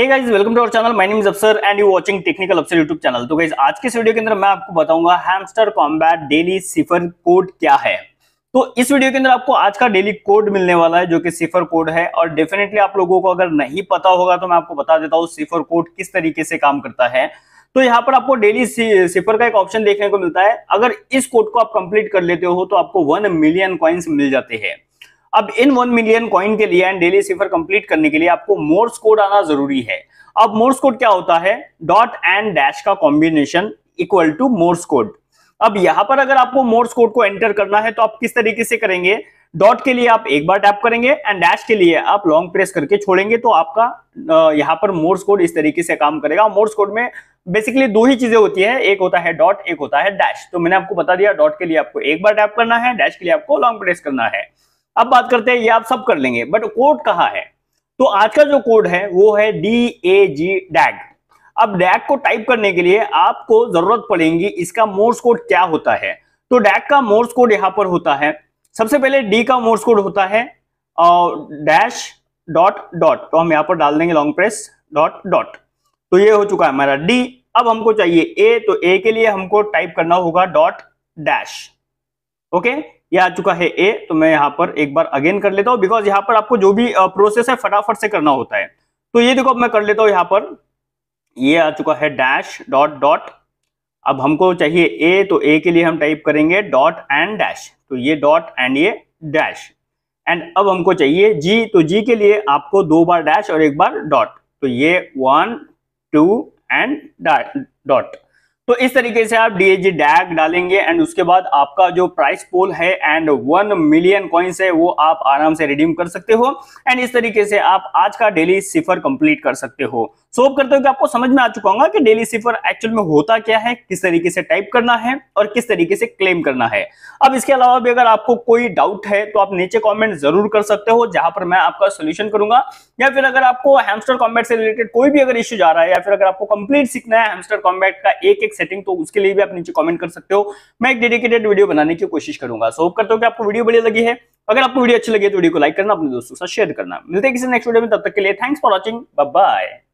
hey guys welcome to our channel my name is Afsar and you watching technical Afsar YouTube channel तो guys आज के इस video के अंदर मैं आपको बताऊंगा Hamster Kombat daily cipher code क्या है तो इस वीडियो के अंदर आपको आज का डेली कोड मिलने वाला है जो कि सिफर कोड है और डेफिनेटली आप लोगों को अगर नहीं पता होगा तो मैं आपको बता देता हूँ सिफर कोड किस तरीके से काम करता है तो यहाँ पर आपको डेली सिफर का एक ऑप्शन देखने को मिलता है अगर इस कोड को आप कंप्लीट कर लेते हो तो आपको वन मिलियन कॉइन्स मिल जाते हैं अब इन वन मिलियन कॉइन के लिए एंड डेली सिफर कंप्लीट करने के लिए आपको मोर्स कोड आना जरूरी है अब मोर्स कोड क्या होता है डॉट एंड डैश का combination equal to Morse code अब यहां पर अगर आपको मोर्स कोड को एंटर करना है तो आप किस तरीके से करेंगे डॉट के लिए आप एक बार टैप करेंगे एंड डैश के लिए आप लॉन्ग प्रेस करके छोड़ेंगे तो आपका यहाँ पर मोर्स कोड इस तरीके से काम करेगा मोर्स कोड में बेसिकली दो ही चीजें होती है एक होता है डॉट एक होता है डैश तो मैंने आपको बता दिया डॉट के लिए आपको एक बार टैप करना है डैश के लिए आपको लॉन्ग प्रेस करना है अब बात करते हैं ये आप सब कर लेंगे बट कोड कहा है तो आज का जो कोड है वो है डी ए जी डैग अब डैग को टाइप करने के लिए आपको जरूरत पड़ेगी इसका मोर्स कोड क्या होता है तो डैग का मोर्स कोड यहां पर होता है सबसे पहले डी का मोर्स कोड होता है डैश डॉट डॉट तो हम यहां पर डाल देंगे लॉन्ग प्रेस डॉट डॉट तो ये हो चुका है हमारा डी अब हमको चाहिए ए तो ए के लिए हमको टाइप करना होगा डॉट डैश ओके ये आ चुका है ए तो मैं यहाँ पर एक बार अगेन कर लेता हूँ बिकॉज यहाँ पर आपको जो भी प्रोसेस है फटाफट से करना होता है तो ये देखो अब मैं कर लेता हूँ यहाँ पर ये आ चुका है डैश डॉट डॉट अब हमको चाहिए ए तो ए के लिए हम टाइप करेंगे डॉट एंड डैश तो ये डॉट एंड ये डैश एंड अब हमको चाहिए जी तो जी के लिए आपको दो बार डैश और एक बार डॉट तो ये वन टू एंड डॉट तो इस तरीके से आप डीएजी डैग डालेंगे एंड उसके बाद आपका जो प्राइस पोल है एंड वन मिलियन कॉइन्स है वो आप आराम से रिडीम कर सकते हो एंड इस तरीके से आप आज का डेली सिफर कंप्लीट कर सकते हो सो होप करते हो कि आपको समझ में आ चुका होगा कि डेली सिफर एक्चुअल में होता क्या है किस तरीके से टाइप करना है और किस तरीके से क्लेम करना है अब इसके अलावा भी अगर आपको कोई डाउट है तो आप नीचे कॉमेंट जरूर कर सकते हो जहां पर मैं आपका सोल्यूशन करूंगा या फिर अगर आपको हेमस्टर कॉम्बैट से रिलेटेड कोई भी अगर इश्यू जा रहा है या फिर अगर आपको कंप्लीट सीखना है हैमस्टर कॉम्बैट का एक एक सेटिंग तो उसके लिए भी आप नीचे कमेंट कर सकते हो मैं एक डेडिकेटेड वीडियो बनाने की कोशिश करूंगा सो करता हूँ कि आपको वीडियो बढ़िया लगी है अगर आपको वीडियो अच्छी लगी तो वीडियो को लाइक करना अपने दोस्तों के साथ शेयर करना मिलते हैं किसी नेक्स्ट वीडियो में तब तक के लिए थैंक्स फॉर वॉचिंग बाय